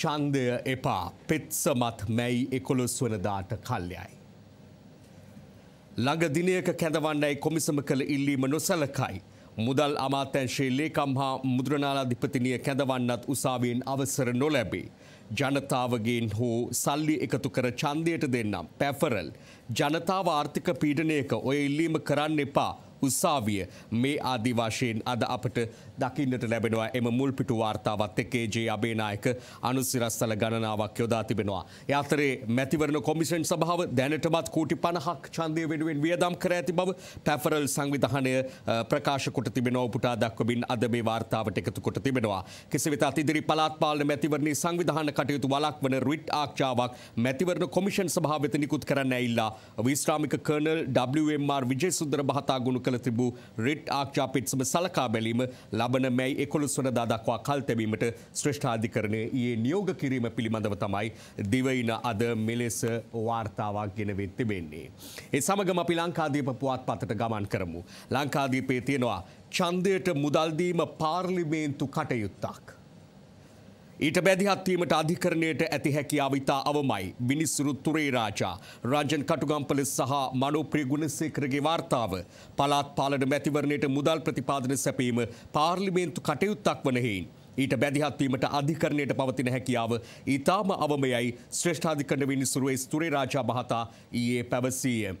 ඡන්දය එපා පෙත්සමත් මැයි එකොළොස් වනදාට කල්යයි. ළඟ දිනයක කැඳවන්නයි කොමිසම කළ ඉල්ලීම නොසලකයි. මුදල් අමාත්‍යංශයේ ලේකම් හා මුද්‍රණාලාධිපතිනිය කැඳවන්නත් උසාවියෙන් අවසර නොලැබේ. ජනතාවගේන් හෝ සල්ලි එකතු කර ඡන්දයට දෙන්නම් පැෆරල් ජනතාව ආර්ථික පීඩනයක ඔය ඉල්ලීම කරන්න එපා උසාවිය මේ ආදි වශයෙන් අද අපට දකින්නට ලැබෙනවා එම මුල්පිටු වාර්තාවත් එක්කේ ජේ අබේනායක අනුසිරස්සල ගණනාවක් යොදා තිබෙනවා. යතරේ මැතිවරණ කොමිෂන් සභාව දැනටමත් කෝටි 50ක් ඡන්දය වෙනුවෙන් වියදම් කර ඇති බව පැෆරල් සංවිධානය ප්‍රකාශ කොට තිබෙනවා උපුටා දක්වමින් අද මේ වාර්තාවට එකතු කොට තිබෙනවා. කෙසේ වෙතත් ඉදිරි පළාත් පාලන මැතිවරණයේ සංවිධාන කටයුතු වළක්වන රිට් ආරක්ෂාවක් මැතිවරණ කොමිෂන් සභාව වෙත නිකුත් කරන්න ඇවිල්ලා විශ්‍රාමික කර්නල් WMR විජේසුන්දර මහතා ගුණ කළ තිබූ රිට් ආක්ෂාපිත්සම සලකා බැලීම ලබන මැයි එකොළොස් වන දක්වා කල්තැබීමට ශ්‍රෂ්ඨාධිකරණය ඒ නියෝග කිරීම පිළිබඳව තමයි දිවයින අද මෙලෙස වාර්තාවක් ගෙනවෙත් තිබෙන්නේ. ඒ සමගම අපි ලංකාදීප පුවත් පතට ගමන් කරමු. ලංකාදීපේ තියෙනවා චන්දයට මුදල්දීම පාර්ලිමේන්තු කටයුත්තක්. ඊට බැදිහත්වීමට අධිකරණයට ඇති හැකියාව ඉතා අවමයි විනිස්සුරු තුරේ රාජා රාජන් කටුගම්පල සහ මනෝප්‍රිය ගුණසේකරගේ වාර්තාව පළාත් පාලන මැතිවරණයට මුදල් ප්‍රතිපාදන සැපීම පාර්ලිමේන්තු කටයුත්තක් වන හේයින් ඊට බැදිහත්වීමට අධිකරණයට පවතින හැකියාව ඉතාම අවමයයි ශ්‍රේෂ්ඨාධිකරණ විනිසුරුවේ ස්තුරේ රාජා මහතා ඊයේ පැවසීය.